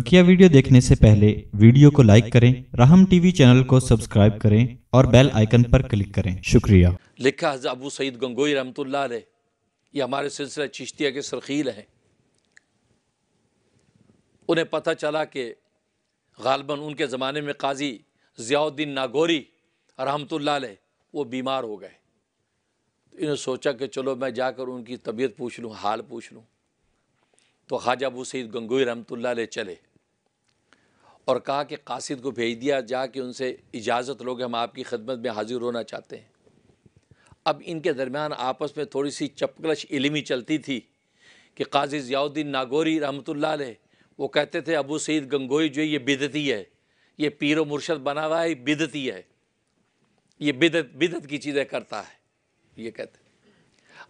बकिया वीडियो देखने से पहले वीडियो को लाइक करें राहम टीवी चैनल को सब्सक्राइब करें और बेल आइकन पर क्लिक करें शुक्रिया लिखा अबू सईद गंगोई रहमत ये हमारे सिलसिला चिश्तिया के सरखील हैं उन्हें पता चला कि गालबन उनके ज़माने में काजी ज़ियाउद्दीन नागोरी रहमतुल्ला वो बीमार हो गए तो इन्होंने सोचा कि चलो मैं जाकर उनकी तबीयत पूछ लूँ हाल पूछ लूँ तो ख्वाजा अबू सईद गंगोई रहमत चले और कहा कि कासिद को भेज दिया जा कि उनसे इजाज़त लोग हम आपकी खदमत में हाजिर होना चाहते हैं अब इनके दरमियान आपस में थोड़ी सी चपकलश इलमी चलती थी कि काजी ज़ियाउद्दीन नागोरी रहमत वो कहते थे अबू सईद गंगोई जो ये बिदती है ये पीर व मुर्शद बना हुआ है बिदती है ये बिदत बिदत की चीज़ें करता है ये कहते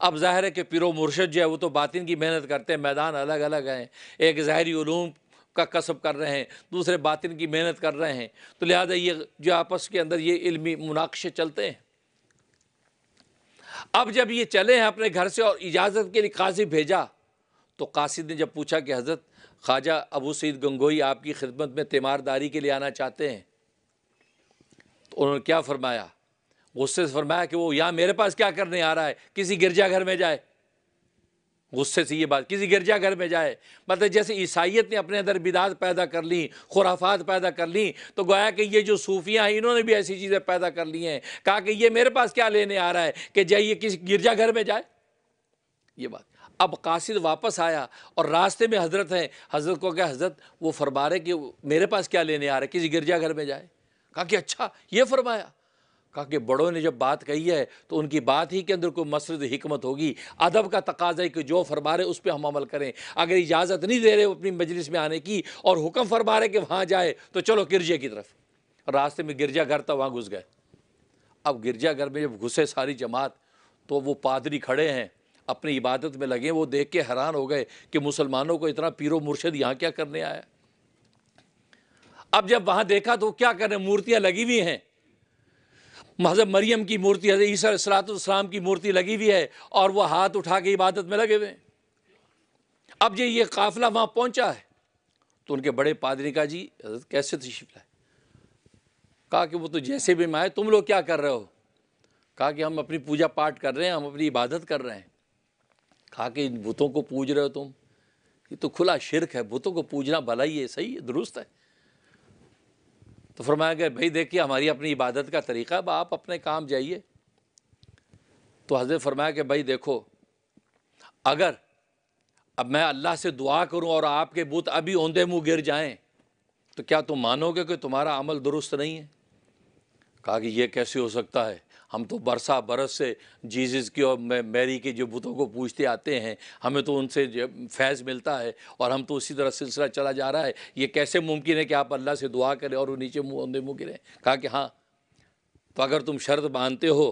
अब ज़ाहिर है कि पिरो मुर्शद जो है वो तो बातिन की मेहनत करते हैं मैदान अलग अलग हैं एक ज़ाहरी ूम का कसब कर रहे हैं दूसरे बातिन की मेहनत कर रहे हैं तो लिहाजा ये जो आपस के अंदर ये इलमी मुनाक्षे चलते हैं अब जब ये चले हैं अपने घर से और इजाज़त के लिए काजी भेजा तो कासिद ने जब पूछा कि हज़रत ख्वाजा अबू सईद गंगोई आपकी खिदमत में तीमारदारी के लिए आना चाहते हैं तो उन्होंने क्या फरमाया गुस्से से फरमाया कि वो यहाँ मेरे पास क्या करने आ रहा है किसी गिरजा घर में जाए गुस्से से ये बात किसी गिरजा घर में जाए मतलब जैसे ईसाइत ने अपने अंदर बिदात पैदा कर ली खुराफात पैदा कर ली तो गोया कि ये जो सूफियाँ हैं इन्होंने भी ऐसी चीज़ें पैदा कर ली हैं कहा कि ये मेरे पास क्या लेने आ रहा है कि जाइए किसी गिरजा घर में जाए ये बात अब कासिद वापस आया और रास्ते में हजरत हैं हजरत को क्या हजरत वो फरमा रहे कि मेरे पास क्या लेने आ रहा है किसी गिरजा घर में जाए कहा कि अच्छा ये फरमाया कहा कि बड़ों ने जब बात कही है तो उनकी बात ही के अंदर कोई मसरद हमत होगी अदब का तकाजा है कि जो फरमा रहे उस पर हम अमल करें अगर इजाज़त नहीं दे रहे अपनी मजलिस में आने की और हुक्म फरमा रहे कि वहाँ जाए तो चलो गिरजे की तरफ रास्ते में गिरजा घर था वहाँ घुस गए अब गिरजा घर में जब घुसे सारी जमात तो वो पादरी खड़े हैं अपनी इबादत में लगे वो देख के हैरान हो गए कि मुसलमानों को इतना पीरो मुर्शद यहाँ क्या करने आया अब जब वहाँ देखा तो क्या कर रहे मूर्तियाँ लगी हुई हैं हज़रत मरियम की मूर्ति हज़रत ईसा सलातम की मूर्ति लगी हुई है और वह हाथ उठा के इबादत में लगे हुए हैं अब जो ये काफिला वहाँ पहुँचा है तो उनके बड़े पादरी का जी हजरत कैसे तशीफ लाए कहा कि वो तो जैसे भी माए तुम लोग क्या कर रहे हो कहा कि हम अपनी पूजा पाठ कर रहे हैं हम अपनी इबादत कर रहे हैं कहा कि इन बुतों को पूज रहे हो तुम ये तो खुला शिरक है बुतों को पूजना भला ही है सही है दुरुस्त है तो फरमाया गया भाई देखिए हमारी अपनी इबादत का तरीका अब आप अपने काम जाइए तो हजरत फरमाया कि भाई देखो अगर अब मैं अल्लाह से दुआ करूं और आपके बुत अभी ओंधे मुंह गिर जाएं तो क्या तुम मानोगे कि तुम्हारा अमल दुरुस्त नहीं है कहा कि ये कैसे हो सकता है हम तो बरसा बरस से जीजस की और मैरी के जो बुतों को पूछते आते हैं हमें तो उनसे फैज़ मिलता है और हम तो उसी तरह सिलसिला चला जा रहा है ये कैसे मुमकिन है कि आप अल्लाह से दुआ करें और वो नीचे मुँह मुँह गिरें कहा कि हाँ तो अगर तुम शर्त मानते हो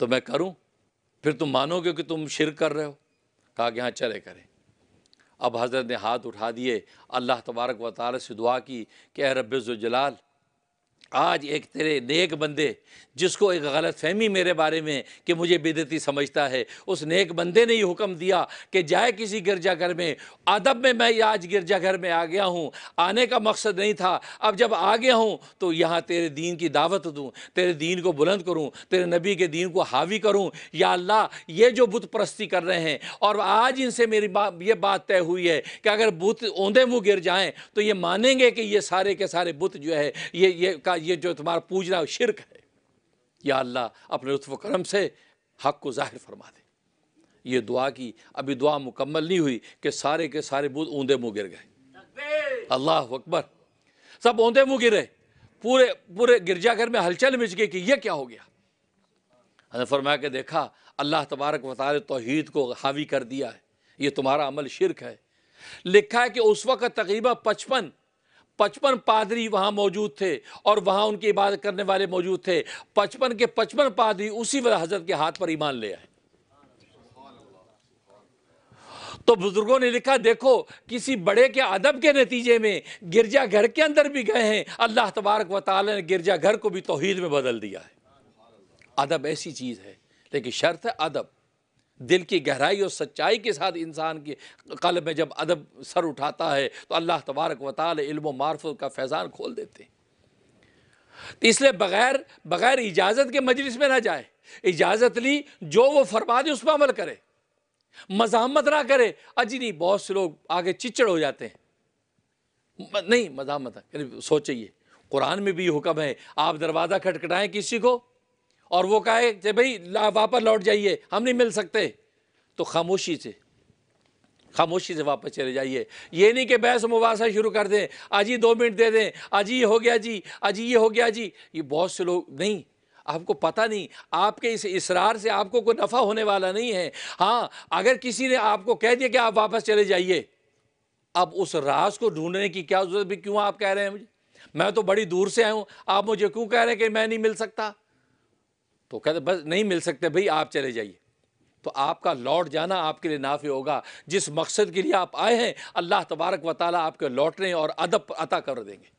तो मैं करूँ फिर तुम मानोगे कि तुम शिर कर रहे हो कहा कि हाँ चले करें अब हज़रत ने हाथ उठा दिए अल्लाह तबारक व ताली से दुआ की कि रब जलाल आज एक तेरे नेक बंदे जिसको एक गलत फहमी मेरे बारे में कि मुझे बेदती समझता है उस नेक बंदे ने ही हुक्म दिया कि जाए किसी गिरजाघर में अदब में मैं आज गिरजाघर में आ गया हूँ आने का मकसद नहीं था अब जब आ गया हूँ तो यहाँ तेरे दीन की दावत दूँ तेरे दीन को बुलंद करूँ तेरे नबी के दीन को हावी करूँ या अल्लाह ये जो बुत परस्ती कर रहे हैं और आज इनसे मेरी बा, ये बात तय हुई है कि अगर बुत ओंधे मुँह गिर जाएँ तो ये मानेंगे कि ये सारे के सारे बुत जो है ये ये का ये जो तुम्हारा पूजना शिरक है या अल्लाह अपने लुत्फ करम से हक को ज़ाहिर फरमा दे ये दुआ की अभी दुआ मुकम्मल नहीं हुई कि सारे के सारे बुध ऊंधे मुँह गिर गए अल्लाह अकबर सब ऊंधे मुँह गिरे पूरे पूरे गिरजाघर में हलचल मिच गई कि यह क्या हो गया फरमाया के देखा अल्लाह तबारक वाले तोहद को हावी कर दिया है ये तुम्हारा अमल शिरक है लिखा है कि उस वक़्त तकरीबा पचपन पचपन पादरी वहाँ मौजूद थे और वहाँ उनकी इबादत करने वाले मौजूद थे पचपन के पचपन पादरी उसी वला हजरत के हाथ पर ईमान ले आए तो बुजुर्गों ने लिखा देखो किसी बड़े के अदब के नतीजे में गिरजा घर के अंदर भी गए हैं अल्लाह तबारक व ने गिरजा घर को भी तोहहीद में बदल दिया है अदब ऐसी चीज़ है लेकिन शर्त है अदब दिल की गहराई और सच्चाई के साथ इंसान के कल में जब अदब सर उठाता है तो अल्लाह तबारक वताल इल्म मार्फत का फैज़ान खोल देते हैं तो इसलिए बगैर बगैर इजाज़त के मजलिस में ना जाए इजाज़त ली जो वो फरमा दे उस पर अमल करे मजामत ना करे नहीं बहुत से लोग आगे चिचड़ हो जाते हैं नहीं मजामत सोचिए कुरान में भी हुक्म है आप दरवाज़ा खटखटाएं किसी को और वो कहे कि भाई वापस लौट जाइए हम नहीं मिल सकते तो खामोशी से खामोशी से वापस चले जाइए ये नहीं कि बहस मुबासा शुरू कर दें आज ही दो मिनट दे दें आज ये हो गया जी आज ये हो गया जी ये बहुत से लोग नहीं आपको पता नहीं आपके इस इसरार से आपको कोई नफ़ा होने वाला नहीं है हाँ अगर किसी ने आपको कह दिया कि आप वापस चले जाइए अब उस राज को ढूंढने की क्या जरूरत भी क्यों आप कह रहे हैं मुझे मैं तो बड़ी दूर से आया हूँ आप मुझे क्यों कह रहे हैं कि मैं नहीं मिल सकता तो कहते बस नहीं मिल सकते भाई आप चले जाइए तो आपका लौट जाना आपके लिए नाफी होगा जिस मकसद के लिए आप आए हैं अल्लाह तबारक व ताली आपके लौटने और अदब अता कर देंगे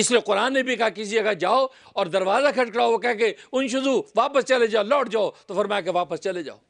इसलिए कुरान ने भी कहा किसी जगह जाओ और दरवाज़ा खटखड़ा वो कह के उन शुजू वापस चले जाओ लौट जाओ तो फरमाया कि वापस चले जाओ